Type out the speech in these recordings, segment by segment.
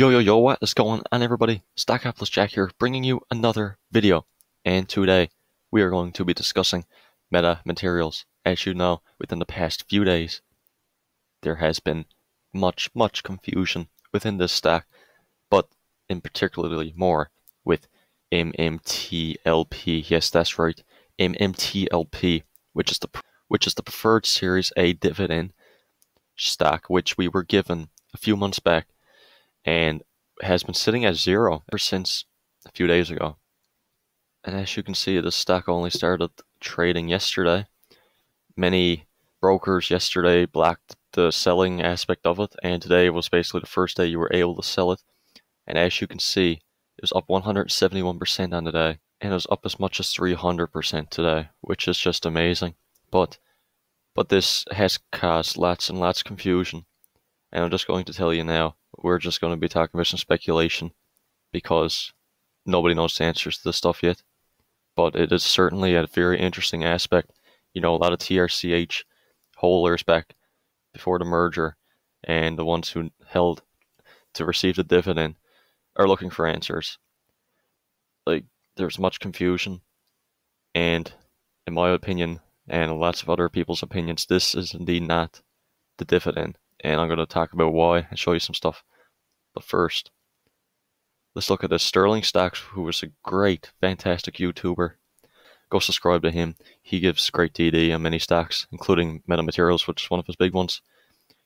Yo yo yo, what is going on everybody? Stack Atlas Jack here, bringing you another video. And today, we are going to be discussing meta materials. As you know, within the past few days, there has been much, much confusion within this stack, but in particularly more with MMTLP. Yes, that's right, MMTLP, which is the which is the preferred Series A dividend stack, which we were given a few months back and has been sitting at zero ever since a few days ago. And as you can see, the stock only started trading yesterday. Many brokers yesterday blocked the selling aspect of it, and today was basically the first day you were able to sell it. And as you can see, it was up 171% on the day, and it was up as much as 300% today, which is just amazing. But but this has caused lots and lots of confusion and I'm just going to tell you now, we're just going to be talking about some speculation because nobody knows the answers to this stuff yet. But it is certainly a very interesting aspect. You know, a lot of TRCH holders back before the merger and the ones who held to receive the dividend are looking for answers. Like, there's much confusion. And in my opinion, and lots of other people's opinions, this is indeed not the dividend and I'm going to talk about why and show you some stuff. But first, let's look at this Sterling Stacks, who is a great, fantastic YouTuber. Go subscribe to him. He gives great DD and many stacks, including Meta Materials, which is one of his big ones.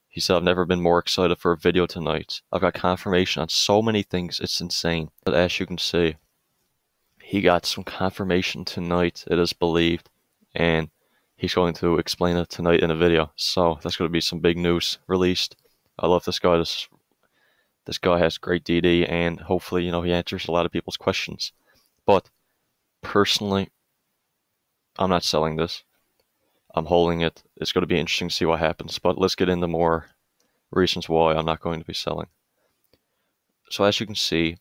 He said, I've never been more excited for a video tonight. I've got confirmation on so many things, it's insane. But as you can see, he got some confirmation tonight, it is believed. And he's going to explain it tonight in a video. So that's going to be some big news released. I love this guy. This this guy has great DD, and hopefully, you know, he answers a lot of people's questions. But personally, I'm not selling this. I'm holding it. It's going to be interesting to see what happens. But let's get into more reasons why I'm not going to be selling. So as you can see,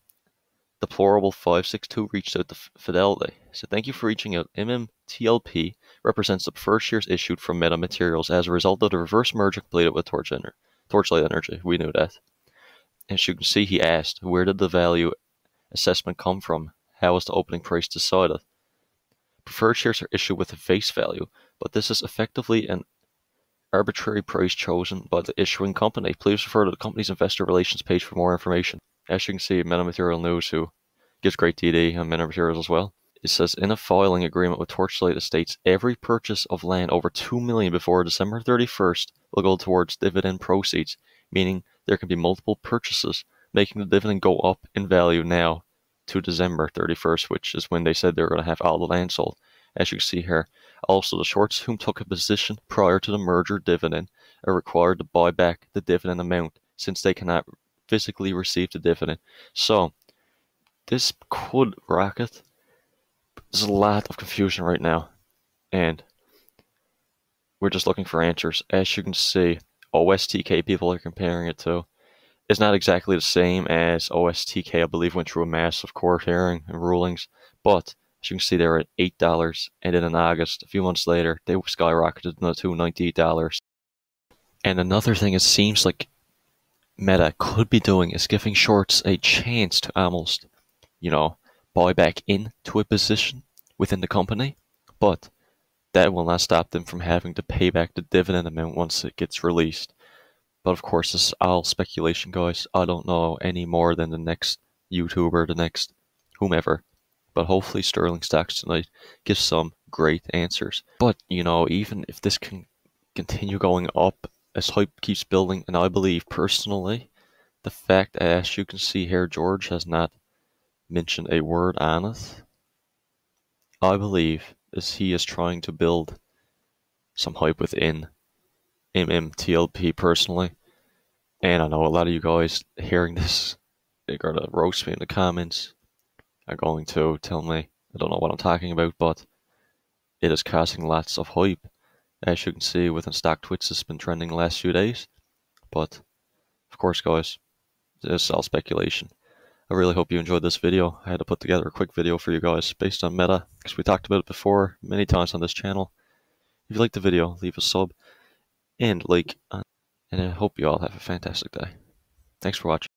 deplorable 562 reached out to Fidelity. So thank you for reaching out. MMTLP represents the preferred shares issued from Meta Materials as a result of the reverse merger completed with Torch Ener- Torchlight Energy. We know that. As you can see, he asked, where did the value assessment come from? How was the opening price decided? Preferred shares are issued with a face value, but this is effectively an arbitrary price chosen by the issuing company. Please refer to the company's investor relations page for more information. As you can see, Metamaterial knows who gives great TD on Metamaterials as well. It says in a filing agreement with Torchlight Estates, every purchase of land over two million before December 31st will go towards dividend proceeds, meaning there can be multiple purchases, making the dividend go up in value now to December 31st, which is when they said they were going to have all the land sold. As you can see here, also the shorts whom took a position prior to the merger dividend are required to buy back the dividend amount since they cannot physically received a dividend. So this could rocket. There's a lot of confusion right now, and we're just looking for answers. As you can see, OSTK people are comparing it to. It's not exactly the same as OSTK, I believe, went through a massive court hearing and rulings, but as you can see, they were at eight dollars, and then in August, a few months later, they skyrocketed to ninety-eight dollars. And another thing, it seems like Meta could be doing is giving shorts a chance to almost, you know, buy back into a position within the company, but that will not stop them from having to pay back the dividend amount once it gets released. But of course, this is all speculation, guys. I don't know any more than the next YouTuber, the next whomever. But hopefully, Sterling Stocks tonight gives some great answers. But, you know, even if this can continue going up as hype keeps building, and I believe personally, the fact, as you can see here, George has not mentioned a word on it. I believe as he is trying to build some hype within MMTLP personally. And I know a lot of you guys hearing this, they're going to roast me in the comments. Are going to tell me I don't know what I'm talking about, but it is causing lots of hype as you can see within stock Twitch has been trending the last few days. But of course, guys, this is all speculation. I really hope you enjoyed this video. I had to put together a quick video for you guys based on meta because we talked about it before many times on this channel. If you liked the video, leave a sub and like, and I hope you all have a fantastic day. Thanks for watching.